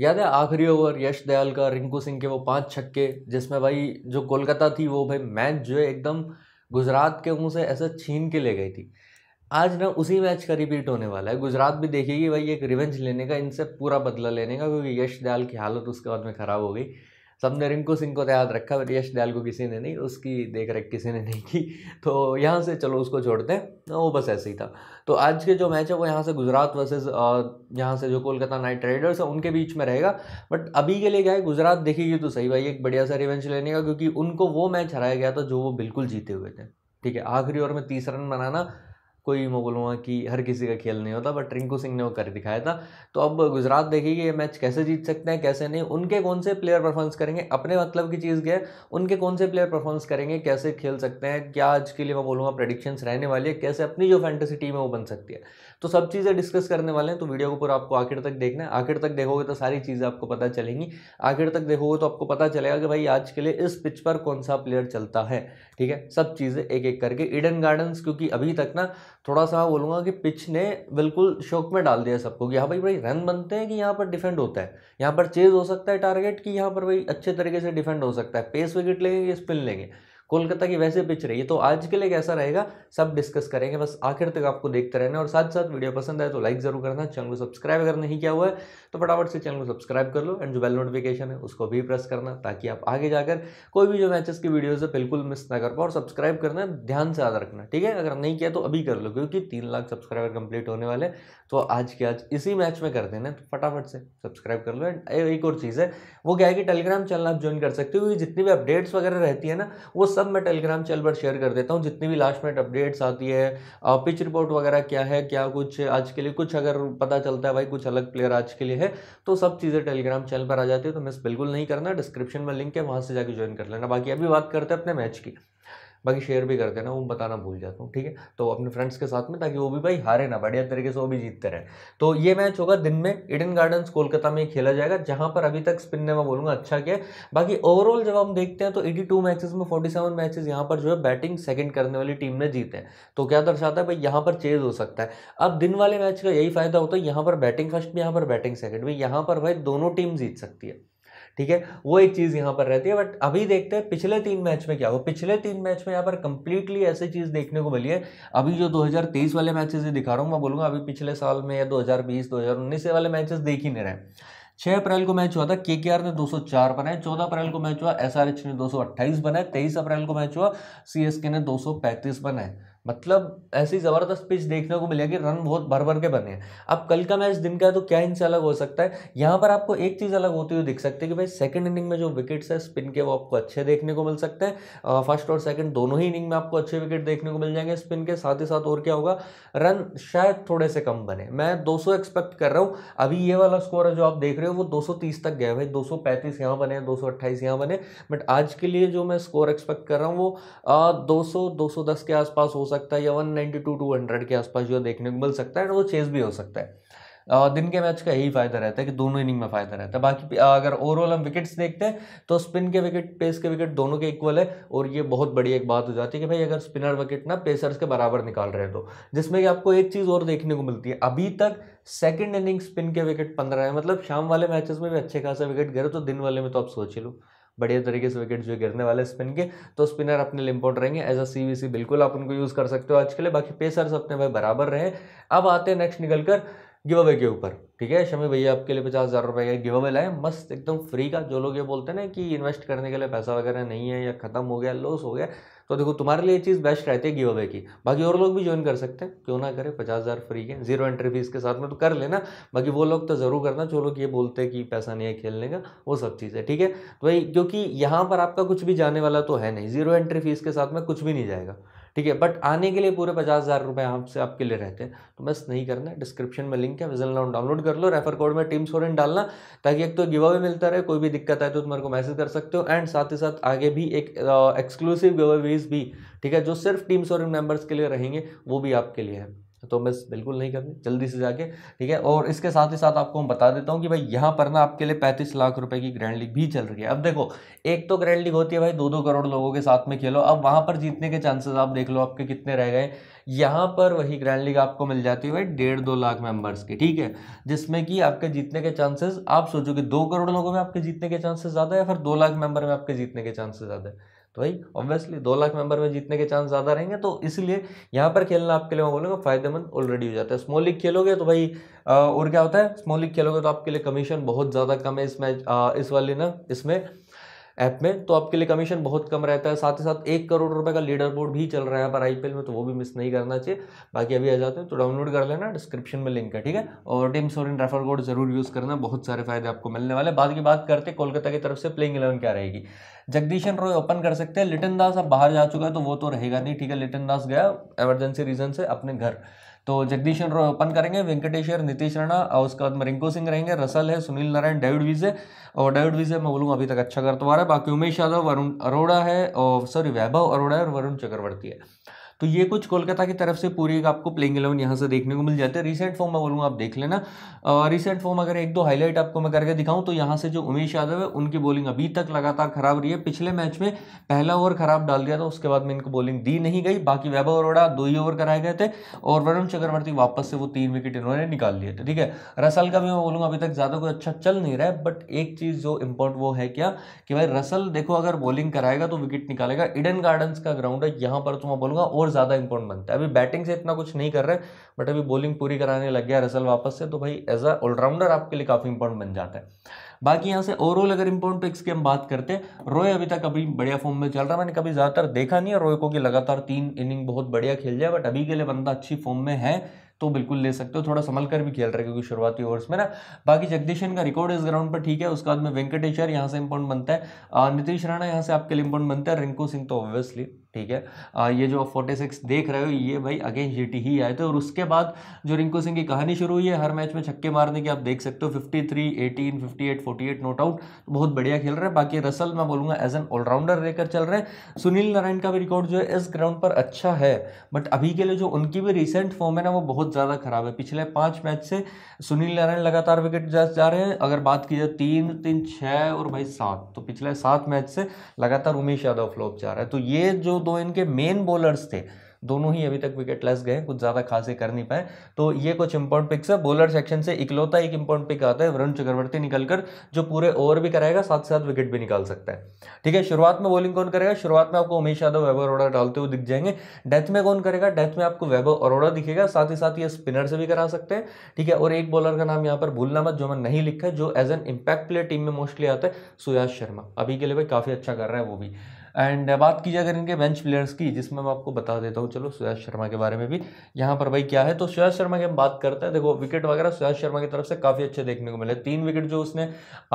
याद है आखिरी ओवर यश दयाल का रिंकू सिंह के वो पांच छक्के जिसमें भाई जो कोलकाता थी वो भाई मैच जो है एकदम गुजरात के मुंह से ऐसा छीन के ले गई थी आज ना उसी मैच का रिपीट होने वाला है गुजरात भी देखेगी भाई एक रिवेंज लेने का इनसे पूरा बदला लेने का क्योंकि यश दयाल की हालत उसके बाद में ख़राब हो गई सबने रिंकू सिंह को तो याद रखा पर यश दयाल को किसी ने नहीं उसकी देख रेख किसी ने नहीं की तो यहाँ से चलो उसको छोड़ते हैं हाँ, वो बस ऐसे ही था तो आज के जो मैच है वो यहाँ से गुजरात वर्सेज यहाँ से जो कोलकाता नाइट राइडर्स है उनके बीच में रहेगा बट अभी के लिए क्या है गुजरात देखेगी तो सही भाई एक बढ़िया सा रिवेंच लेने का क्योंकि उनको वो मैच हराया गया था जो वो बिल्कुल जीते हुए थे ठीक है आखिरी ओवर में तीस रन बनाना कोई मुगलों की हर किसी का खेल नहीं होता बट रिंकू सिंह ने वो कर दिखाया था तो अब गुजरात देखिए ये मैच कैसे जीत सकते हैं कैसे नहीं उनके कौन से प्लेयर परफॉर्मेंस करेंगे अपने मतलब की चीज़ गए उनके कौन से प्लेयर परफॉर्मेंस करेंगे कैसे खेल सकते हैं क्या आज के लिए मैं बोलूँगा प्रडिक्शंस रहने वाली है कैसे अपनी जो फैंटेसी टीम है वो बन सकती है तो सब चीज़ें डिस्कस करने वाले हैं तो वीडियो को पूरा आपको आखिर तक देखना है आखिर तक देखोगे तो सारी चीज़ें आपको पता चलेंगी आखिर तक देखोगे तो आपको पता चलेगा कि भाई आज के लिए इस पिच पर कौन सा प्लेयर चलता है ठीक है सब चीज़ें एक एक करके ईडन गार्डन्स क्योंकि अभी तक ना थोड़ा सा बोलूँगा कि पिच ने बिल्कुल शौक में डाल दिया सबको कि हाँ भाई भाई रन बनते हैं कि यहाँ पर डिफेंड होता है यहाँ पर चेज हो सकता है टारगेट कि यहाँ पर भाई अच्छे तरीके से डिफेंड हो सकता है पेस विकेट लेंगे या स्पिन लेंगे कोलकाता की वैसे पिच रही है तो आज के लिए कैसा रहेगा सब डिस्कस करेंगे बस आखिर तक आपको देखते रहना और साथ साथ वीडियो पसंद आए तो लाइक जरूर करना चैनल को सब्सक्राइब अगर नहीं किया हुआ है तो फटाफट से चैनल को सब्सक्राइब कर लो एंड जो बेल नोटिफिकेशन है उसको भी प्रेस करना ताकि आप आगे जाकर कोई भी जो मैचेस की वीडियोज है बिल्कुल मिस ना कर पाओ और सब्सक्राइब करना ध्यान से याद रखना ठीक है अगर नहीं किया तो अभी कर लो क्योंकि तीन लाख सब्सक्राइबर कंप्लीट होने वाले तो आज के आज इसी मैच में कर देना तो फटाफट से सब्सक्राइब कर लो एंड एक और चीज़ है वो क्या है कि टेलीग्राम चैनल आप ज्वाइन कर सकते हो क्योंकि जितनी भी अपडेट्स वगैरह रहती है ना वो सब सब मैं टेलीग्राम चैनल पर शेयर कर देता हूँ जितनी भी लास्ट मिनट अपडेट्स आती है पिच रिपोर्ट वगैरह क्या है क्या कुछ आज के लिए कुछ अगर पता चलता है भाई कुछ अलग प्लेयर आज के लिए है तो सब चीज़ें टेलीग्राम चैनल पर आ जाती है तो मिस बिल्कुल नहीं करना डिस्क्रिप्शन में लिंक है वहाँ से जाकर ज्वाइन कर लेना बाकी अभी बात करते हैं अपने मैच की बाकी शेयर भी कर देना वो बताना भूल जाता हूँ ठीक है तो अपने फ्रेंड्स के साथ में ताकि वो भी भाई हारे ना बढ़िया तरीके से वो भी जीतते रहे तो ये मैच होगा दिन में इडन गार्डन्स कोलकाता में खेला जाएगा जहाँ पर अभी तक स्पिन ने मैं बोलूँगा अच्छा किया बाकी ओवरऑल जब हम देखते हैं तो एटी टू मैचेस में फोर्टी सेवन मैचेज यहाँ पर जो है बैटिंग सेकेंड करने वाली टीम ने जीते हैं तो क्या दर्शाता है भाई यहाँ पर चेज हो सकता है अब दिन वाले मैच का यही फायदा होता है यहाँ पर बैटिंग फर्स्ट भी यहाँ पर बैटिंग सेकेंड भी यहाँ पर भाई दोनों टीम जीत सकती है ठीक है वो एक चीज़ यहां पर रहती है बट अभी देखते हैं पिछले तीन मैच में क्या हुआ पिछले तीन मैच में यहाँ पर कंप्लीटली ऐसी चीज़ देखने को मिली है अभी जो 2023 वाले मैचेस दिखा रहा हूं मैं बोलूंगा अभी पिछले साल में या 2020 2019 वाले मैचेस देख ही नहीं रहे छह अप्रैल को मैच हुआ था के ने 204 बनाए 14 अप्रैल को मैच हुआ एस ने 228 बनाए 23 अप्रैल को मैच हुआ सी ने 235 बनाए मतलब ऐसी ज़बरदस्त पिच देखने को मिलेगी रन बहुत भर भर के बने हैं अब कल का मैच दिन का है तो क्या इनसे अलग हो सकता है यहाँ पर आपको एक चीज़ अलग होती हुई दिख सकती है कि भाई सेकंड इनिंग में जो विकेट्स है स्पिन के वो आपको अच्छे देखने को मिल सकते हैं फर्स्ट और सेकंड दोनों ही इनिंग में आपको अच्छे विकेट देखने को मिल जाएंगे स्पिन के साथ ही साथ और क्या होगा रन शायद थोड़े से कम बने मैं दो एक्सपेक्ट कर रहा हूँ अभी ये वाला स्कोर है जो आप देख रहे हो वो दो तक गया भाई 235 यहाँ बने दो यहाँ बने बट आज के लिए जो मैं स्कोर एक्सपेक्ट कर रहा हूँ वो दो सौ के आसपास हो सकता सकता है या one ninety two two hundred के आसपास जो देखने को मिल सकता है और वो चेस भी हो सकता है दिन के मैच का यही फायदा रहता है कि दोनों इनिंग में फायदा रहता है बाकी अगर ओवरऑल हम विकेट्स देखते हैं तो स्पिन के विकेट पेस के विकेट दोनों के इक्वल है और ये बहुत बड़ी एक बात हो जाती है कि भाई अगर स्पिनर विकेट ना पेसर्स के बराबर निकाल रहे हैं तो जिसमें कि आपको एक चीज़ और देखने को मिलती है अभी तक सेकेंड इनिंग स्पिन के विकेट पंद्रह है मतलब शाम वाले मैचेस में भी अच्छे खासे विकेट गिरे तो दिन वाले में तो आप सोच ही लो बढ़िया तरीके से विकेट जो गिरने वाले स्पिन के तो स्पिनर अपने लिए इंपॉर्ट रहेंगे एज अ सी बिल्कुल आप उनको यूज़ कर सकते हो आज के लिए बाकी पेसर्स अपने भाई बराबर रहे अब आते हैं नेक्स्ट निकल कर गिव अवे के ऊपर ठीक है शमी भैया आपके लिए पचास हज़ार रुपये का गिव अवे लाए मस्त एकदम फ्री का जो लोग ये बोलते हैं ना कि इन्वेस्ट करने के लिए पैसा वगैरह नहीं है या खत्म हो गया लॉस हो गया तो देखो तुम्हारे लिए चीज़ बेस्ट रहती है गिव अवे की बाकी और लोग भी ज्वाइन कर सकते हैं क्यों ना करें पचास हज़ार फ्री के जीरो एंट्री फीस के साथ में तो कर लेना बाकी वो लोग तो ज़रूर करना जो लोग ये बोलते हैं कि पैसा नहीं है खेलने का वो सब चीज़ है ठीक है तो भाई क्योंकि यहाँ पर आपका कुछ भी जाने वाला तो है नहीं जीरो एंट्री फीस के साथ में कुछ भी नहीं जाएगा ठीक है बट आने के लिए पूरे पचास हज़ार रुपये आपसे आपके लिए रहते हैं तो बस नहीं करना है डिस्क्रिप्शन में लिंक है विजन लाउन डाउनलोड कर लो रेफर कोड में टीम सोरेन डालना ताकि एक तो गिव अवे मिलता रहे कोई भी दिक्कत आए तो तुम्हारे को मैसेज कर सकते हो एंड साथ ही साथ आगे भी एक एक्सक्लूसिव गिव अवेज भी ठीक है जो सिर्फ टीम सोरेन मेंबर्स के लिए रहेंगे वो भी आपके लिए है तो मिस बिल्कुल नहीं करनी जल्दी से जाके ठीक है और इसके साथ ही साथ आपको हम बता देता हूँ कि भाई यहाँ पर ना आपके लिए पैंतीस लाख रुपए की ग्रैंड लीग भी चल रही है अब देखो एक तो ग्रैंड लीग होती है भाई दो दो करोड़ लोगों के साथ में खेलो अब वहाँ पर जीतने के चांसेस आप देख लो आपके कितने रह गए यहाँ पर वही ग्रैंड लीग आपको मिल जाती है भाई डेढ़ दो लाख मेंबर्स की ठीक है जिसमें कि आपके जीतने के चांसेस आप सोचो कि दो करोड़ लोगों में आपके जीतने के चांसेस ज़्यादा है या फिर दो लाख मेंबर में आपके जीतने के चांसेस ज़्यादा है तो भाई ऑब्वियसली दो लाख मेंबर में जीतने के चांस ज़्यादा रहेंगे तो इसलिए यहाँ पर खेलना आपके लिए मैं बोलूँगा फायदेमंद ऑलरेडी हो जाता है स्मॉल लीग खेलोगे तो भाई और क्या होता है स्मॉल लीग खेलोगे तो आपके लिए कमीशन बहुत ज़्यादा कम है इस मैच इस वाले ना इसमें ऐप में तो आपके लिए कमीशन बहुत कम रहता है साथ ही साथ एक करोड़ रुपए का लीडर बोर्ड भी चल रहा है पर आई में तो वो भी मिस नहीं करना चाहिए बाकी अभी आ जाते हैं तो डाउनलोड कर लेना डिस्क्रिप्शन में लिंक है ठीक है और टीम सोरिन रेफर कोड जरूर यूज़ करना बहुत सारे फायदे आपको मिलने वाले बाद की बात करते कोलकाता की तरफ से प्लेइंग इलेवन क्या रहेगी जगदीशन रॉय ओपन कर सकते हैं लिटन दास अब बाहर जा चुका है तो वो तो रहेगा नहीं ठीक है लिटन दास गया एमरजेंसी रीजन से अपने घर तो जगदीश चंद्र ओपन करेंगे वेंकटेश्वर नीतीश राणा और उसके बाद में रिंकू सिंह रहेंगे रसल है सुनील नारायण डेविड विजे और डेविड विजे मैं बोलूँगा अभी तक अच्छा करते हुआ रहा है बाकी उमेश यादव वरुण अरोड़ा है और सॉरी वैभव अरोड़ा है और वरुण चक्रवर्ती है तो ये कुछ कोलकाता की तरफ से पूरी एक आपको प्लेइंग इलेवन यहाँ से देखने को मिल जाते हैं रिसेंट फॉर्म में बोलूँगा आप देख लेना रिसेंट फॉर्म अगर एक दो हाईलाइट आपको मैं करके दिखाऊँ तो यहाँ से जो उमेश यादव है उनकी बॉलिंग अभी तक लगातार खराब रही है पिछले मैच में पहला ओवर खराब डाल दिया था उसके बाद में इनको बॉलिंग दी नहीं गई बाकी वैभव अरोड़ा दो ही ओवर कराए गए थे और वरुण चक्रवर्ती वापस से वो तीन विकेट इन्होंने निकाल लिए थे ठीक है रसल का भी मैं बोलूँगा अभी तक ज़्यादा कोई अच्छा चल नहीं रहा है बट एक चीज़ जो इम्पोर्ट वो है क्या कि भाई रसल देखो अगर बॉलिंग कराएगा तो विकेट निकालेगा इडन गार्डन का ग्राउंड है यहाँ पर तो मैं बोलूँगा और ज़्यादा इंपॉर्टेंट बनता है अभी बैटिंग से इतना कुछ नहीं कर रहे बट अभी बॉलिंग पूरी कराने लग गया रसल वापस से तो भाई एज अ ऑलराउंडर आपके लिए काफ़ी इंपॉर्टेंट बन जाता है बाकी यहाँ से ओवरऑल अगर इंपॉर्टेंट पिक्स की हम बात करते हैं रोय अभी तक अभी बढ़िया फॉर्म में चल रहा है मैंने कभी ज़्यादातर देखा नहीं है रोय को कि लगातार तीन इनिंग बहुत बढ़िया खेल जाए बट अभी के लिए बंदा अच्छी फॉर्म में है तो बिल्कुल ले सकते हो थोड़ा संभल कर भी खेल रहे क्योंकि शुरुआती ओवर्स में ना बाकी जगदीशन का रिकॉर्ड इस ग्राउंड पर ठीक है उसके बाद में वेंकटेश्वर यहाँ से इंपॉर्टेंट बनता है नीतीश राणा यहाँ से आपके लिए इंपॉर्टेंट बनता है रिंकू सिंह तो ऑब्वियसली ठीक है आ, ये जो फोर्टी सिक्स देख रहे हो ये भाई अगेंस्ट जीटी ही आए थे और उसके बाद जो रिंकू सिंह की कहानी शुरू हुई है हर मैच में छक्के मारने की आप देख सकते हो fifty three eighteen fifty eight forty eight not out बहुत बढ़िया खेल रहे हैं बाकी रसल मैं बोलूँगा एज एन ऑलराउंडर रहकर चल रहे हैं सुनील नारायण का भी रिकॉर्ड जो है इस ग्राउंड पर अच्छा है बट अभी के लिए जो उनकी भी रिसेंट फॉर्म है ना वो बहुत ज़्यादा खराब है पिछले पाँच मैच से सुनील नारायण लगातार विकेट जा रहे हैं अगर बात की जाए तीन तीन छः और भाई सात तो पिछले सात मैच से लगातार उमेश यादव फ्लॉप जा रहा है तो ये जो दो इनके मेन बॉलर्स थे दोनों ही अभी तक विकेट लेस गए कुछ ज़्यादा खासे कर नहीं पाए तो ये कुछ इंपॉर्टेंट पिक्स है बॉलर सेक्शन से इकलौता एक इंपॉर्टेंट पिक आता है वरुण चक्रवर्ती निकलकर जो पूरे ओवर भी कराएगा साथ साथ विकेट भी निकाल सकता है ठीक है शुरुआत में बॉलिंग कौन करेगा शुरुआत में आपको उमेश यादव वैभव अरोड़ा डालते हुए दिख जाएंगे डेथ में कौन करेगा डेथ में आपको वैभव अरोड़ा दिखेगा साथ ही साथ ये स्पिनर से भी करा सकते हैं ठीक है और एक बॉलर का नाम यहाँ पर भूलना मत जो मैं नहीं लिखा जो as an impact player team में मोस्टली आता है सुयास शर्मा अभी के लिए भाई काफ़ी अच्छा कर रहा है वो भी एंड बात की जाए अगर इनके बेंच प्लेयर्स की जिसमें मैं आपको बता देता हूँ चलो सुयाज शर्मा के बारे में भी यहाँ पर भाई क्या है तो सुयाज शर्मा की हम बात करते हैं देखो विकेट वगैरह सुयाज शर्मा की तरफ से काफ़ी अच्छे देखने को मिले तीन विकेट जो उसने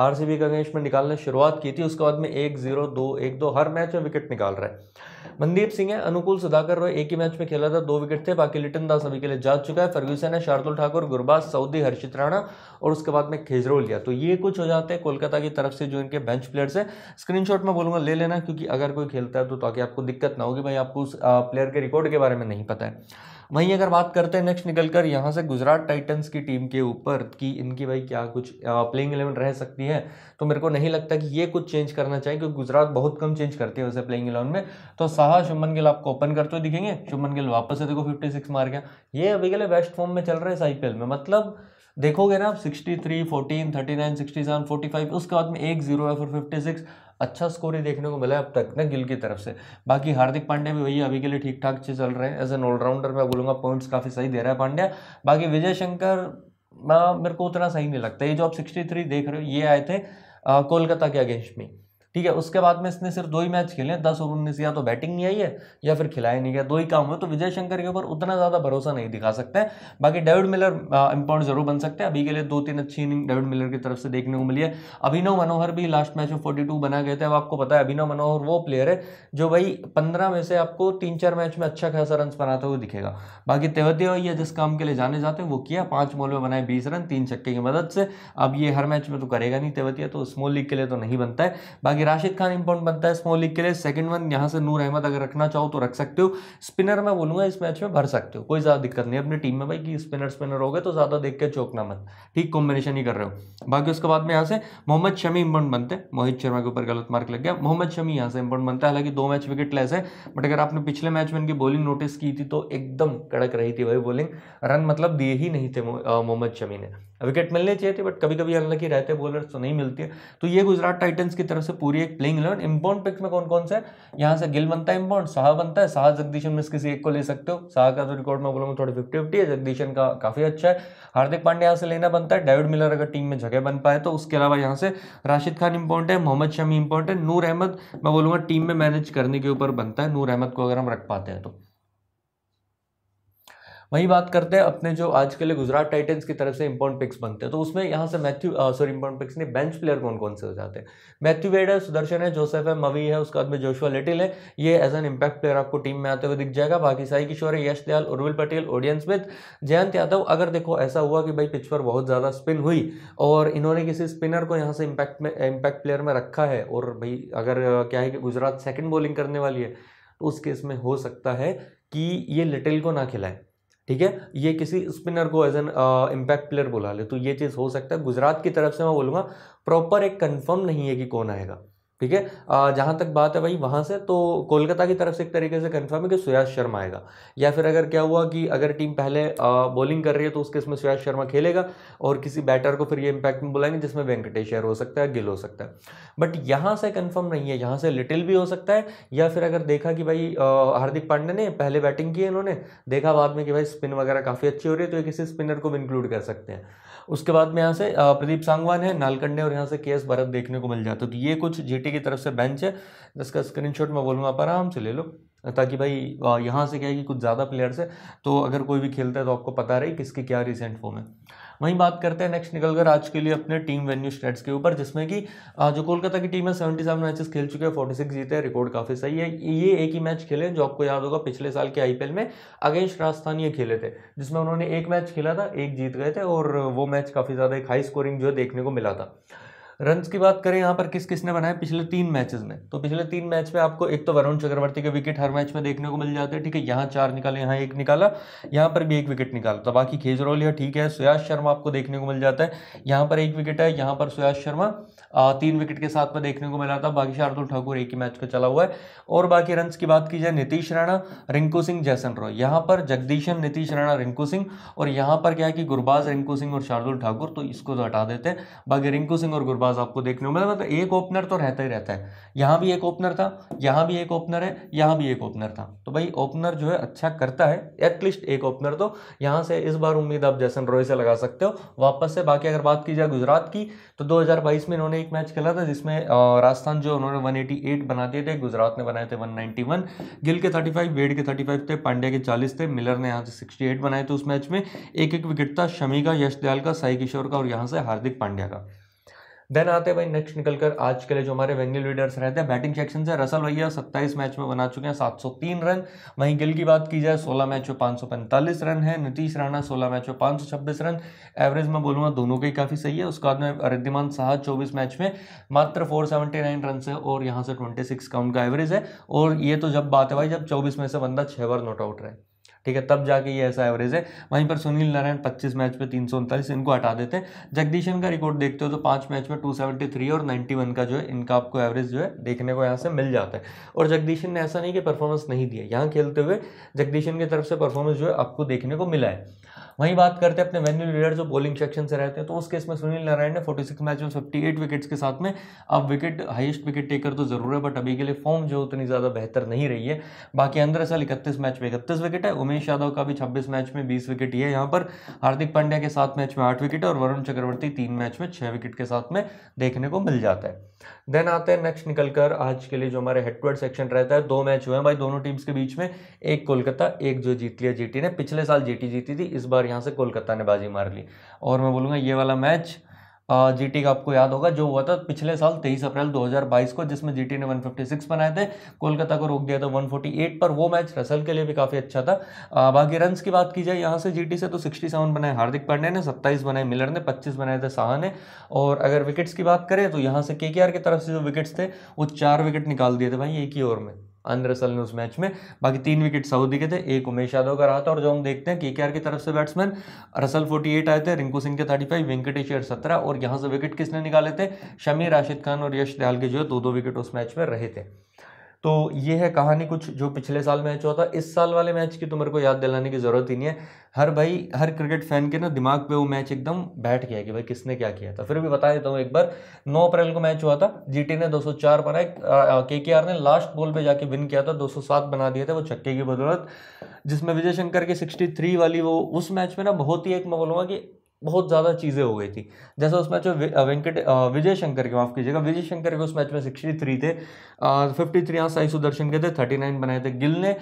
आर सी के अगेंस्ट में निकालने शुरुआत की थी उसके बाद में एक जीरो दो एक दो हर मैच में विकेट निकाल रहे हैं मनदीप सिंह है अनुकूल सुधाकर रो एक ही मैच में खेला था दो विकेट थे बाकी लिटन दास अभी के लिए जा चुका है फर्ग्यूसन है शार्दुल ठाकुर गुरबाज सऊदी हर्षित राणा और उसके बाद में खेजरोल लिया तो ये कुछ हो जाते हैं कोलकाता की तरफ से जो इनके बेंच प्लेयर्स हैं स्क्रीनशॉट में बोलूंगा ले लेना क्योंकि अगर अगर कोई खेलता है तो ताकि आपको दिक्कत ना होगी भाई आपको उस प्लेयर के रिकॉर्ड के बारे में नहीं पता है वहीं अगर बात करते हैं नेक्स्ट निकल कर यहाँ से गुजरात टाइटंस की टीम के ऊपर कि इनकी भाई क्या कुछ प्लेइंग एलेवन रह सकती है तो मेरे को नहीं लगता कि ये कुछ चेंज करना चाहिए क्योंकि गुजरात बहुत कम चेंज करती है वैसे प्लेइंग एलेवन में तो साहा शुभमन गिल आपको ओपन करते हुए दिखेंगे शुभमन गिल वापस से देखो फिफ्टी मार गया ये अभी के लिए बेस्ट फॉर्म में चल रहा है इस में मतलब देखोगे ना आप sixty three fourteen thirty nine sixty seven forty five उसके बाद में एक जीरो है फिर फिफ्टी सिक्स अच्छा स्कोर ही देखने को मिला है अब तक ना गिल की तरफ से बाकी हार्दिक पांड्या भी वही अभी के लिए ठीक ठाक से चल रहे हैं एज एन ऑलराउंडर मैं बोलूँगा पॉइंट्स काफ़ी सही दे रहा है पांड्या बाकी विजय शंकर मेरे को उतना सही नहीं लगता ये जो आप सिक्सटी थ्री देख रहे हो ये आए थे कोलकाता के अगेंस्ट में ठीक है उसके बाद में इसने सिर्फ दो ही मैच खेले दस और उन्नीस या तो बैटिंग नहीं आई है या फिर खिलाया नहीं गया दो ही काम हुए तो विजय शंकर के ऊपर उतना ज़्यादा भरोसा नहीं दिखा सकते हैं बाकी डेविड मिलर इंपॉर्टेंट जरूर बन सकते हैं अभी के लिए दो तीन अच्छी इनिंग डेविड मिलर की तरफ से देखने को मिली है अभिनव मनोहर भी लास्ट मैच में फोर्टी टू बना गए थे अब आपको पता है अभिनव मनोहर वो प्लेयर है जो भाई पंद्रह में से आपको तीन चार मैच में अच्छा खासा रन बनाते हुए दिखेगा बाकी तेवतिया ये जिस काम के लिए जाने जाते हैं वो किया पांच बॉल में बनाए बीस रन तीन छक्के की मदद से अब ये हर मैच में तो करेगा नहीं तेवतिया तो स्मॉल लीग के लिए तो नहीं बनता है बाकी आगे राशिद खान इंपॉर्ट बनता है स्मॉल लीग के लिए सेकंड वन यहां से नूर अहमद अगर रखना चाहो तो रख सकते हो स्पिनर मैं बोलूंगा इस मैच में भर सकते हो कोई ज़्यादा दिक्कत नहीं अपनी टीम में भाई कि स्पिनर स्पिनर हो गए तो ज़्यादा देख के चौकना मत ठीक कॉम्बिनेशन ही कर रहे हो बाकी उसके बाद में यहाँ से मोहम्मद शमी इंपॉर्ट बनते हैं मोहित शर्मा के ऊपर गलत मार्क लग गया मोहम्मद शमी यहाँ से इंपॉर्ट बनता है हालांकि दो मैच विकेट लेस है बट अगर आपने पिछले मैच में इनकी बॉलिंग नोटिस की थी तो एकदम कड़क रही थी भाई बॉलिंग रन मतलब दिए ही नहीं थे मोहम्मद शमी ने विकेट मिलने चाहिए थे बट कभी कभी ही रहते बॉलर तो नहीं मिलती है तो ये गुजरात टाइटन्स की तरफ से पूरी एक प्लेइंग इलेवन इम्पोर्ट पिक्स में कौन कौन सा है यहाँ से गिल बनता है इम्पोर्ट शाह बनता है शाह जगदीशन में किसी एक को ले सकते हो शाह का तो रिकॉर्ड में बोलूँगा थोड़ी फिफ्टी फिफ्टी है जगदीशन का काफ़ी अच्छा है हार्दिक पांडे यहाँ से लेना बनता है डेविड मिलर अगर टीम में जगह बन पाए तो उसके अलावा यहाँ से राशिद खान इंपॉर्ट है मोहम्मद शमी इम्पोर्ट है नूर अहमद मैं बोलूँगा टीम में मैनेज करने के ऊपर बनता है नूर अहमद को अगर हम रख पाते हैं तो वही बात करते हैं अपने जो आज के लिए गुजरात टाइटन्स की तरफ से इम्पोर्ट पिक्स बनते हैं तो उसमें यहाँ से मैथ्यू सॉरी इम्पोर्ट पिक्स नहीं बेंच प्लेयर कौन कौन से हो जाते हैं मैथ्यू वेड है सुदर्शन है जोसेफ है मवी है उसके बाद में जोशुआ लिटिल है ये एज एन इम्पैक्ट प्लेयर आपको टीम में आते हुए दिख जाएगा बाकी साई किशोर है यश दयाल उर्विल पटेल ओडियंस विद जयंत यादव अगर देखो ऐसा हुआ कि भाई पिच पर बहुत ज़्यादा स्पिन हुई और इन्होंने किसी स्पिनर को यहाँ से इम्पैक्ट में इम्पैक्ट प्लेयर में रखा है और भाई अगर क्या है कि गुजरात सेकंड बॉलिंग करने वाली है तो उस केस में हो सकता है कि ये लिटिल को ना खिलाएं ठीक है ये किसी स्पिनर को एज एन इम्पैक्ट प्लेयर बुला ले तो ये चीज़ हो सकता है गुजरात की तरफ से मैं बोलूँगा प्रॉपर एक कंफर्म नहीं है कि कौन आएगा ठीक है जहाँ तक बात है भाई वहाँ से तो कोलकाता की तरफ से एक तरीके से कंफर्म है कि सुयास शर्मा आएगा या फिर अगर क्या हुआ कि अगर टीम पहले बॉलिंग कर रही है तो उसके इसमें सुयास शर्मा खेलेगा और किसी बैटर को फिर ये इम्पैक्ट में बुलाएंगे जिसमें वेंकटेश्वर हो सकता है गिल हो सकता है बट यहाँ से कन्फर्म नहीं है यहाँ से लिटिल भी हो सकता है या फिर अगर देखा कि भाई हार्दिक पांडे ने पहले बैटिंग की है इन्होंने देखा बाद में कि भाई स्पिन वगैरह काफ़ी अच्छी हो रही है तो ये किसी स्पिनर को भी इंक्लूड कर सकते हैं उसके बाद में यहाँ से प्रदीप सांगवान है नालकंडे और यहाँ से के एस भरत देखने को मिल जाता है तो ये कुछ जी कमेटी की तरफ से बेंच है जिसका स्क्रीनशॉट मैं बोलूँगा आप आराम से ले लो ताकि भाई यहाँ से क्या है कि कुछ ज़्यादा प्लेयर्स है तो अगर कोई भी खेलता है तो आपको पता रहे किसके क्या रिसेंट फॉर्म है वहीं बात करते हैं नेक्स्ट निकलकर आज के लिए अपने टीम वेन्यू स्टेट्स के ऊपर जिसमें कि जो कोलकाता की टीम है सेवेंटी सेवन मैचेस खेल चुके हैं फोर्टी सिक्स जीते हैं रिकॉर्ड काफ़ी सही है ये एक ही मैच खेले जो आपको याद होगा पिछले साल के आईपीएल में अगेंस्ट राजस्थानी खेले थे जिसमें उन्होंने एक मैच खेला था एक जीत गए थे और वो मैच काफ़ी ज़्यादा एक हाई स्कोरिंग जो है देखने को मिला था रन की बात करें यहाँ पर किस किसने बनाए पिछले तीन मैचेस में तो पिछले तीन मैच में आपको एक तो वरुण चक्रवर्ती के विकेट हर मैच में देखने को मिल जाते हैं ठीक है यहाँ चार निकाले यहाँ एक निकाला यहाँ पर भी एक विकेट निकाला तो बाकी खेजरोलिया ठीक है सुयाश शर्मा आपको देखने को मिल जाता है यहाँ पर एक विकेट है यहाँ पर सुयाश शर्मा तीन विकेट के साथ में देखने को मिला था बाकी शार्दुल ठाकुर एक ही मैच का चला हुआ है और बाकी रन की बात की जाए नीतीश राणा रिंकू सिंह जैसन रॉय यहाँ पर जगदीशन नीतीश राणा रिंकू सिंह और यहाँ पर क्या है कि गुरबाज रिंकू सिंह और शार्दुल ठाकुर तो इसको तो हटा देते हैं बाकी रिंकू सिंह और गुरबाज बल्लेबाज आपको देखने को मिला मतलब एक ओपनर तो रहता ही रहता है यहाँ भी एक ओपनर था यहाँ भी एक ओपनर है यहाँ भी एक ओपनर था तो भाई ओपनर जो है अच्छा करता है एटलीस्ट एक ओपनर तो यहाँ से इस बार उम्मीद आप जैसन रॉय से लगा सकते हो वापस से बाकी अगर बात की जाए गुजरात की तो दो में इन्होंने एक मैच खेला था जिसमें राजस्थान जो उन्होंने वन बना दिए थे गुजरात ने बनाए थे वन गिल के थर्टी फाइव के थर्टी थे पांड्या के चालीस थे मिलर ने यहाँ से सिक्सटी बनाए थे उस मैच में एक एक विकेट था शमी का यश दयाल का साई किशोर का और यहाँ से हार्दिक पांड्या का देन आते हैं भाई नेक्स्ट निकल कर आज के लिए जो हमारे वेंगल लीडर्स रहते हैं बैटिंग सेक्शन से रसल भैया सत्ताईस मैच में बना चुके हैं सात सौ तीन रन वहीं गिल की बात की जाए सोलह मैच में पाँच सौ पैंतालीस रन है नीतीश राणा सोलह मैच में पाँच सौ छब्बीस रन एवरेज में बोलूँगा दोनों के काफ़ी सही है उसके बाद में रिद्धिमान शाह चौबीस मैच में मात्र फोर सेवेंटी नाइन रन है और यहाँ से ट्वेंटी सिक्स का उनका एवरेज है और ये तो जब बात है भाई जब चौबीस में से बंदा छः बार नॉट आउट रहे ठीक है तब जाके ये ऐसा एवरेज है वहीं पर सुनील नारायण पच्चीस मैच में तीन इनको हटा देते हैं जगदीशन का रिकॉर्ड देखते हो तो पाँच मैच में टू और नाइन्टी का जो है इनका आपको एवरेज जो है देखने को यहाँ से मिल जाता है और जगदीशन ने ऐसा नहीं कि परफॉर्मेंस नहीं दिया यहाँ खेलते हुए जगदीशन की तरफ से परफॉर्मेंस जो है आपको देखने को मिला है वहीं बात करते हैं अपने वेन्यू लीडर जो बॉलिंग सेक्शन से रहते हैं तो उस केस में सुनील नारायण ने 46 मैच में एट विकेट्स के साथ में अब विकेट हाईएस्ट विकेट टेकर तो जरूर है बट अभी के लिए फॉर्म जो उतनी ज़्यादा बेहतर नहीं रही है बाकी अंदर साल इकतीस मैच में इकतीस विकेट है उमेश यादव का भी छब्बीस मैच में बीस विकेट ही है यहाँ पर हार्दिक पांड्या के सात मैच में आठ विकेट और वरुण चक्रवर्ती तीन मैच में छः विकेट के साथ में देखने को मिल जाता है देन आते हैं नेक्स्ट निकलकर आज के लिए जो हमारे हेडवर्ड सेक्शन रहता है दो मैच हुए हैं भाई दोनों टीम्स के बीच में एक कोलकाता एक जो जीत लिया जीटी ने पिछले साल जीटी जीती थी इस बार यहाँ से कोलकाता ने बाजी मार ली और मैं बोलूँगा ये वाला मैच जी टी का आपको याद होगा जो हुआ था पिछले साल तेईस अप्रैल 2022 को जिसमें जी टी ने 156 बनाए थे कोलकाता को रोक दिया था 148 पर वो मैच रसल के लिए भी काफ़ी अच्छा था बाकी रन्स की बात की जाए यहाँ से जीटी से तो 67 बनाए हार्दिक पांड्या ने 27 बनाए मिलर ने 25 बनाए थे शाह ने और अगर विकेट्स की बात करें तो यहाँ से के की तरफ से जो विकेट्स थे वो चार विकेट निकाल दिए थे भाई एक ही ओवर में अंदर रसल ने उस मैच में बाकी तीन विकेट सऊदी के थे एक उमेश यादव का रहा था और जो हम देखते हैं केकेआर की तरफ से बैट्समैन रसल 48 आए थे रिंकू सिंह के 35 वेंकटेश्वर सत्रह और यहाँ से विकेट किसने निकाले थे शमीर राशिद खान और यश दयाल के जो है दो दो विकेट उस मैच में रहे थे तो ये है कहानी कुछ जो पिछले साल मैच हुआ था इस साल वाले मैच की तो मेरे को याद दिलाने की ज़रूरत ही नहीं है हर भाई हर क्रिकेट फैन के ना दिमाग पे वो मैच एकदम बैठ गया कि भाई किसने क्या किया था फिर भी बता देता हूँ एक बार 9 अप्रैल को मैच हुआ था जीटी ने 204 बनाए के के ने लास्ट बॉल पे जाके विन किया था 207 बना दिए थे वो छक्के की बदौलत जिसमें विजय शंकर की 63 वाली वो उस मैच में ना बहुत ही एक मैं बोलूँगा कि बहुत ज़्यादा चीज़ें हो गई थी जैसे उस मैच में वेंकट विजय शंकर के माफ़ कीजिएगा विजय शंकर के उस मैच में सिक्सटी थ्री थे फिफ्टी थ्री यहाँ साई सुदर्शन के थे थर्टी नाइन बनाए थे गिल ने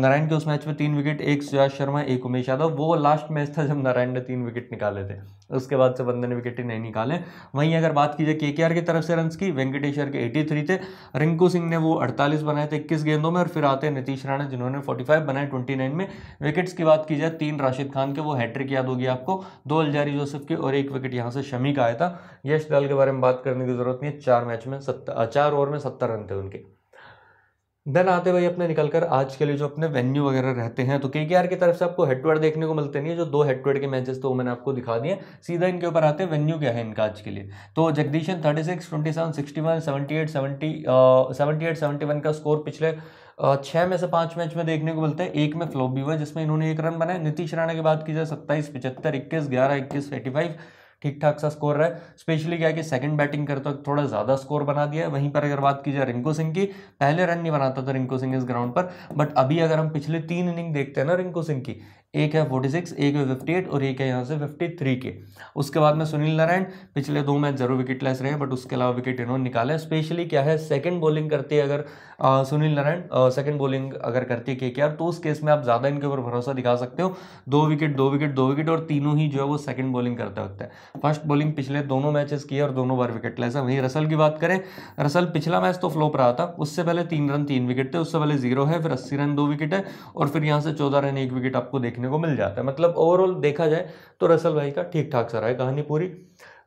नारायण के उस मैच में तीन विकेट एक सुयाश शर्मा एक उमेश यादव वो लास्ट मैच था जब नारायण ने तीन विकेट निकाले थे उसके बाद से बंदे ने विकेट नहीं निकाले वहीं अगर बात की जाए के की तरफ से रन की वेंकटेश्वर के 83 थे रिंकू सिंह ने वो 48 बनाए थे इक्कीस गेंदों में और फिर आते हैं नीतीश राणा जिन्होंने 45 बनाए 29 में विकेट्स की बात की जाए तीन राशिद खान के वो हैट्रिक याद होगी आपको दो अलजारी जोसेफ के और एक विकेट यहाँ से शमी का आया था यश दल के बारे में बात करने की जरूरत नहीं है चार मैच में सत्तर चार ओवर में सत्तर रन थे उनके देन आते भाई अपने निकल कर आज के लिए जो अपने वेन्यू वगैरह रहते हैं तो के के आर की तरफ से आपको हेडवर्ड देखने को मिलते नहीं है जो दो हेडवर्ड के मैचेस तो वो मैंने आपको दिखा दिए सीधा इनके ऊपर आते हैं वेन्यू क्या है इनका आज के लिए तो Jagadeesan thirty six twenty seven sixty one seventy eight seventy seventy eight seventy one का स्कोर पिछले छः में से पाँच मैच में देखने को मिलते हैं एक में फ्लॉप भी हुआ जिसमें इन्होंने एक रन बनाया नीतीश राणा की बात की जाए सत्ताईस पचहत्तर इक्कीस ग्यारह इक्कीस एटी फाइव ठीक ठाक सा स्कोर रहा है स्पेशली क्या कि सेकंड बैटिंग करते वक्त थोड़ा ज़्यादा स्कोर बना दिया है वहीं पर अगर बात की जाए रिंकू सिंह की पहले रन नहीं बनाता था रिंकू सिंह इस ग्राउंड पर बट अभी अगर हम पिछले तीन इनिंग देखते हैं ना रिंकू सिंह की एक है फोर्टी सिक्स एक है फिफ्टी एट और एक है यहाँ से फिफ्टी थ्री के उसके बाद में सुनील नारायण पिछले दो मैच जरूर विकेट लेस रहे हैं बट उसके अलावा विकेट इन्होंने निकाला स्पेशली क्या है सेकंड बॉलिंग करती है अगर आ, सुनील नारायण सेकंड बॉलिंग अगर करती है के तो उस केस में आप ज़्यादा इनके ऊपर भरोसा दिखा सकते हो दो विकेट दो विकेट दो विकेट और तीनों ही जो है वो सेकंड बॉलिंग करते होते हैं फर्स्ट बॉलिंग पिछले दोनों मैचेस की है और दोनों बार विकेट लेस है वहीं रसल की बात करें रसल पिछला मैच तो फ्लोप रहा था उससे पहले तीन रन तीन विकेट थे उससे पहले जीरो है फिर अस्सी रन दो विकेट है और फिर यहाँ से चौदह रन एक विकेट आपको देखने देखने को मिल जाता है मतलब ओवरऑल देखा जाए तो रसल भाई का ठीक ठाक सा रहा है कहानी पूरी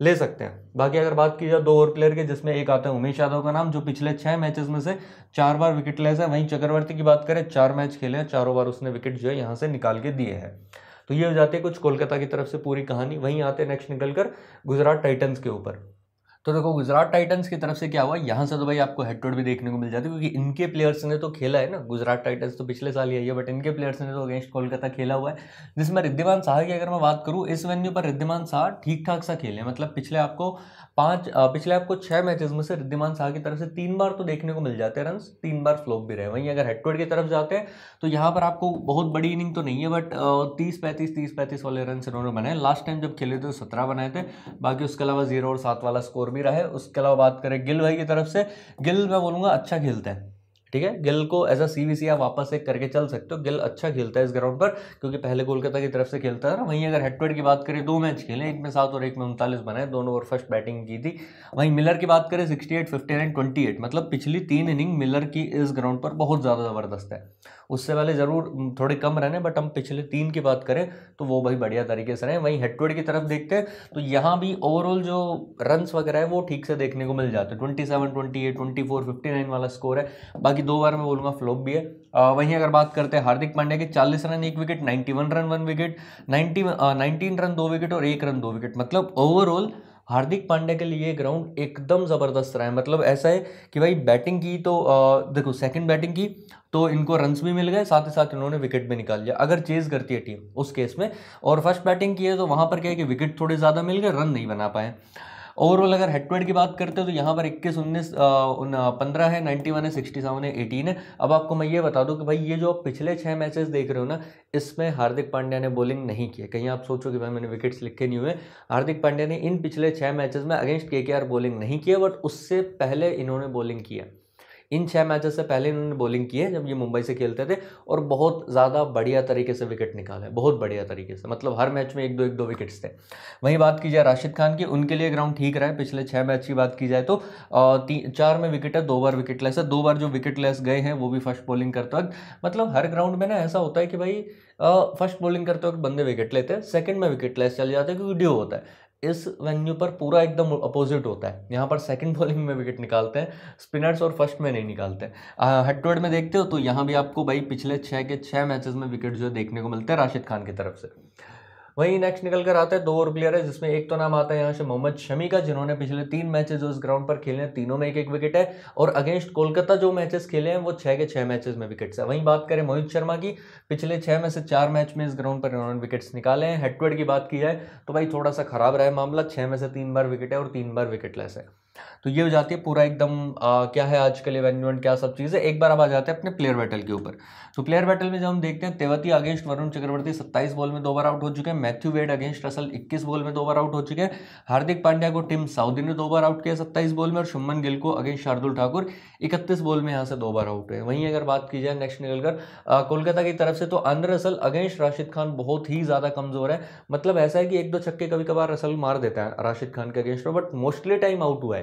ले सकते हैं बाकी अगर बात की जाए दो और प्लेयर के जिसमें एक आता है उमेश यादव का नाम जो पिछले छः मैचेस में से चार बार विकेट लेस है वहीं चक्रवर्ती की बात करें चार मैच खेले हैं चारों बार उसने विकेट जो है यहाँ से निकाल के दिए हैं तो ये हो जाते हैं कुछ कोलकाता की तरफ से पूरी कहानी वहीं आते हैं नेक्स्ट निकल कर गुजरात टाइटन्स के ऊपर तो देखो गुजरात टाइटंस की तरफ से क्या हुआ यहाँ से तो भाई आपको हेड भी देखने को मिल जाती है क्योंकि इनके प्लेयर्स ने तो खेला है ना गुजरात टाइटंस तो पिछले साल ही आई है बट इनके प्लेयर्स ने तो अगेंस्ट कोलकाता खेला हुआ है जिसमें रिद्धिमान शाह की अगर मैं बात करूँ इस वेन्यू पर रिद्धिमान शाह ठीक ठाक सा खेले मतलब पिछले आपको पांच पिछले आपको छह मैचेस में से रिद्धिमान शाह की तरफ से तीन बार तो देखने को मिल जाते हैं रन तीन बार फ्लॉप भी रहे वहीं अगर हेडवेड की तरफ जाते हैं तो यहाँ पर आपको बहुत बड़ी इनिंग तो नहीं है बट तीस पैंतीस तीस पैंतीस वाले रन इन्होंने बनाए लास्ट टाइम जब खेले थे तो सत्रह बनाए थे बाकी उसके अलावा जीरो और सात वाला स्कोर भी रहा है उसके अलावा बात करें गिल भाई की तरफ से गिल मैं बोलूँगा अच्छा खेलता है ठीक है गिल को एज अ सी आप वापस एक करके चल सकते हो गिल अच्छा खेलता है इस ग्राउंड पर क्योंकि पहले कोलकाता की तरफ से खेलता था वहीं अगर हेडवेड की बात करें दो मैच खेले एक में सात और एक में उनतालीस बनाए दोनों ओवर फर्स्ट बैटिंग की थी वहीं मिलर की बात करें sixty eight fifty nine twenty eight मतलब पिछली तीन इनिंग मिलर की इस ग्राउंड पर बहुत ज़्यादा ज़बरदस्त है उससे वाले ज़रूर थोड़े कम रन बट हम पिछले तीन की बात करें तो वो भाई बढ़िया तरीके से रहे वहीं हेटवेड की तरफ देखते हैं तो यहाँ भी ओवरऑल जो रन्स वगैरह है वो ठीक से देखने को मिल जाते हैं twenty seven twenty eight twenty four fifty nine वाला स्कोर है बाकी दो बार मैं बोलूँगा फ्लॉप भी है आ, वहीं अगर बात करते हैं हार्दिक पांड्या के चालीस रन एक wicket ninety one run one wicket ninety nineteen run दो विकेट और एक रन दो विकेट मतलब ओवरऑल हार्दिक पांड्या के लिए ग्राउंड एकदम ज़बरदस्त रहा है मतलब ऐसा है कि भाई बैटिंग की तो आ, देखो सेकंड बैटिंग की तो इनको रन्स भी मिल गए साथ ही साथ इन्होंने विकेट भी निकाल लिया अगर चेज करती है टीम उस केस में और फर्स्ट बैटिंग की है तो वहाँ पर क्या है कि विकेट थोड़े ज़्यादा मिल गए रन नहीं बना पाए ओवरऑल अगर हेड टू हेड की बात करते हो तो यहाँ पर इक्कीस उन्नीस पंद्रह है नाइन्टी वन है सिक्सटी सेवन है एटीन है अब आपको मैं ये बता दूँ कि भाई ये जो आप पिछले छः मैचेस देख रहे हो ना इसमें हार्दिक पांड्या ने बॉलिंग नहीं की कहीं आप सोचो कि भाई मैंने विकेट्स लिखे नहीं हुए हार्दिक पांड्या ने इन पिछले छः मैचेस में अगेंस्ट के बॉलिंग नहीं किया बट उससे पहले इन्होंने बॉलिंग किया इन छह मैचेस से पहले इन्होंने बॉलिंग की है जब ये मुंबई से खेलते थे और बहुत ज़्यादा बढ़िया तरीके से विकेट निकाले बहुत बढ़िया तरीके से मतलब हर मैच में एक दो एक दो विकेट्स थे वहीं बात की जाए राशिद खान की उनके लिए ग्राउंड ठीक रहा है पिछले छः मैच की बात की जाए तो चार में विकेट है दो बार विकेट लेस है दो बार जो विकेट लेस गए हैं वो भी फर्स्ट बॉलिंग करते वक्त मतलब हर ग्राउंड में ना ऐसा होता है कि भाई फर्स्ट बॉलिंग करते वक्त बंदे विकेट लेते हैं सेकंड में विकेट लेस चले जाते हैं क्योंकि ड्यू होता है इस वेन्यू पर पूरा एकदम अपोजिट होता है यहाँ पर सेकंड बॉलिंग में विकेट निकालते हैं स्पिनर्स और फर्स्ट में नहीं निकालते हेड टू हेड में देखते हो तो यहाँ भी आपको भाई पिछले छः के छः मैचेस में विकेट जो है देखने को मिलते हैं राशिद खान की तरफ से वहीं नेक्स्ट निकल कर आता है दो और प्लेयर है जिसमें एक तो नाम आता है यहाँ से मोहम्मद शमी का जिन्होंने पिछले तीन मैचेस जो इस ग्राउंड पर खेले हैं तीनों में एक एक विकेट है और अगेंस्ट कोलकाता जो मैचेस खेले हैं वो छः के छः मैचेस में विकेट्स है वहीं बात करें मोहित शर्मा की पिछले छः में से चार मैच में इस ग्राउंड पर इन्होंने विकेट्स निकाले हैं हेडवेड की बात की जाए तो भाई थोड़ा सा खराब रहा है मामला छः में से तीन बार विकेट है और तीन बार लेस है तो ये हो जाती है पूरा एकदम क्या है आजकल इवेंटमेंट क्या सब चीज़ें एक बार अब आ जाते हैं अपने प्लेयर बैटल के ऊपर तो प्लेयर बैटल में जब हम देखते हैं तेवती अगेंस्ट वरुण चक्रवर्ती 27 बॉल में दो बार आउट हो चुके हैं Matthew Wade against Russell 21 ball में दो बार आउट हो चुके हैं हार्दिक पांड्या को टीम साउदी ने दो बार आउट किया सत्ताईस बॉल में और शुमन गिल को अगेंस्ट शार्दुल ठाकुर इकतीस बॉल में यहाँ से दो बार आउट हुए वहीं अगर बात की जाए नेक्स्ट निकल कर कोलकाता की तरफ से तो अंदर रसल अगेंस्ट राशिद खान बहुत ही ज़्यादा कमज़ोर है मतलब ऐसा है कि एक दो छक्के कभी कभार रसल मार देता है राशिद खान के अगेंस्ट में बट मोस्टली टाइम आउट हुआ है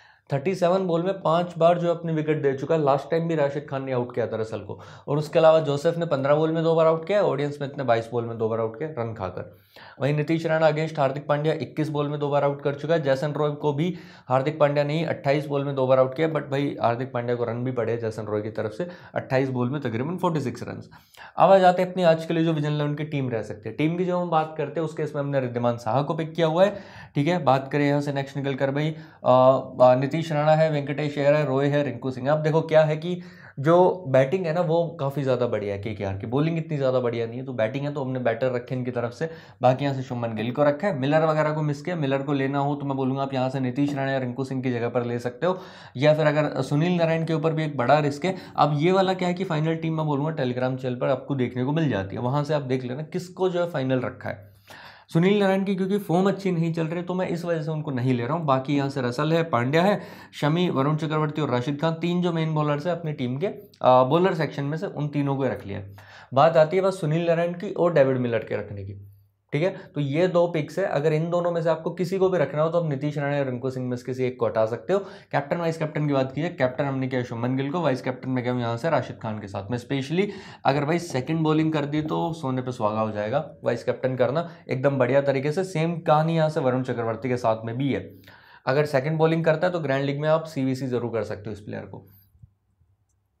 थर्टी सेवन बॉल में पांच बार जो अपनी विकेट दे चुका है लास्ट टाइम भी राशिद खान ने आउट किया दरअसल को और उसके अलावा जोसेफ ने पंद्रह बॉल में दो बार आउट किया ऑडियंस में इतने बाईस बॉल में दो बार आउट किया रन खाकर वहीं नीतीश राणा अगेंस्ट हार्दिक पांड्या इक्कीस बॉल में दो बार आउट कर चुका है जैसन रॉय को भी हार्दिक पांड्या ने अट्ठाईस बॉल में दो बार आउट किया बट भाई हार्दिक पांड्या को रन भी पड़े जैसन रॉय की तरफ से अट्ठाईस बॉल में तकरीबन फोर्टी सिक्स रन अब आ जाते हैं अपनी आज के लिए जो विजन इलेवन की टीम रह सकती है टीम की जो हम बात करते हैं उसके इसमें हमने रिद्धिमान साहा को पिक किया हुआ है ठीक है बात करें यहाँ से नेक्स्ट निकल कर भाई नीतीश सतीश राणा है वेंकटेश शेयर है रोय है रिंकू सिंह अब देखो क्या है कि जो बैटिंग है ना वो काफ़ी ज़्यादा बढ़िया है के के आर की बॉलिंग इतनी ज़्यादा बढ़िया नहीं है तो बैटिंग है तो हमने बैटर रखे इनकी तरफ से बाकी यहाँ से शुमन गिल को रखा है मिलर वगैरह को मिस किया मिलर को लेना हो तो मैं बोलूँगा आप यहाँ से नीतीश राणा या रिंकू सिंह की जगह पर ले सकते हो या फिर अगर सुनील नारायण के ऊपर भी एक बड़ा रिस्क है अब ये वाला क्या है कि फाइनल टीम मैं बोलूँगा टेलीग्राम चैनल पर आपको देखने को मिल जाती है वहाँ से आप देख लेना किसको जो है फाइनल रखा है सुनील नारायण की क्योंकि फॉर्म अच्छी नहीं चल रही तो मैं इस वजह से उनको नहीं ले रहा हूँ बाकी यहाँ से रसल है पांड्या है शमी वरुण चक्रवर्ती और राशिद खान तीन जो मेन बॉलर्स है अपनी टीम के बॉलर सेक्शन में से उन तीनों को रख लिया बात आती है बस सुनील नारायण की और डेविड मिलर के रखने की ठीक है तो ये दो पिक्स है अगर इन दोनों में से आपको किसी को भी रखना हो तो आप नीतीश राणा या रिंकू सिंह में से किसी एक को हटा सकते हो कैप्टन वाइस कैप्टन की बात कीजिए कैप्टन हमने किया शुभमन गिल को वाइस कैप्टन में क्या यहाँ से राशिद खान के साथ में स्पेशली अगर भाई सेकंड बॉलिंग कर दी तो सोने पर सुहागा हो जाएगा वाइस कैप्टन करना एकदम बढ़िया तरीके से सेम कहानी यहाँ से वरुण चक्रवर्ती के साथ में भी है अगर सेकंड बॉलिंग करता है तो ग्रैंड लीग में आप सी जरूर कर सकते हो इस प्लेयर को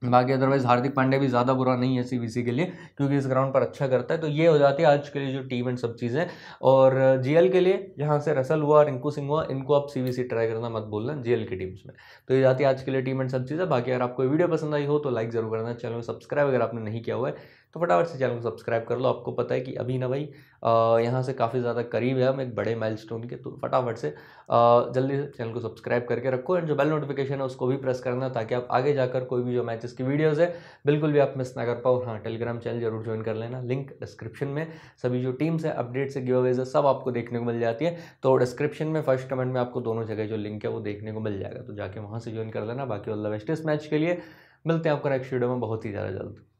बाकी अदरवाइज हार्दिक पांडे भी ज़्यादा बुरा नहीं है सीबीसी के लिए क्योंकि इस ग्राउंड पर अच्छा करता है तो ये हो जाती है आज के लिए जो टीम एंड सब चीज़ें और जीएल के लिए यहाँ से रसल हुआ रिंकू सिंह हुआ इनको आप सीबीसी ट्राई करना मत बोलना जीएल की टीम्स में तो ये जाती है आज के लिए टीम एंड सब चीज़ें बाकी अगर आपको वीडियो पसंद आई हो तो लाइक जरूर करना चैनल सब्सक्राइब अगर आपने नहीं किया हुआ है तो फटाफट से चैनल को सब्सक्राइब कर लो आपको पता है कि अभी ना भाई यहाँ से काफ़ी ज़्यादा करीब है हम एक बड़े माइलस्टोन के तो फटाफट से जल्दी से चैनल को सब्सक्राइब करके रखो एंड जो बेल नोटिफिकेशन है उसको भी प्रेस करना ताकि आप आगे जाकर कोई भी जो मैचेस की वीडियोज़ है बिल्कुल भी आप मिस ना कर पाओ हाँ टेलीग्राम चैनल जरूर ज्वाइन कर लेना लिंक डिस्क्रिप्शन में सभी जो टीम्स है अपडेट्स है गिव अवेज है सब आपको देखने को मिल जाती है तो डिस्क्रिप्शन में फर्स्ट कमेंट में आपको दोनों जगह जो लिंक है वो देखने को मिल जाएगा तो जाके वहाँ से ज्वाइन कर लेना बाकी ऑल द बेस्ट इस मैच के लिए मिलते हैं आपको नेक्स्ट वीडियो में बहुत ही ज़्यादा जल्द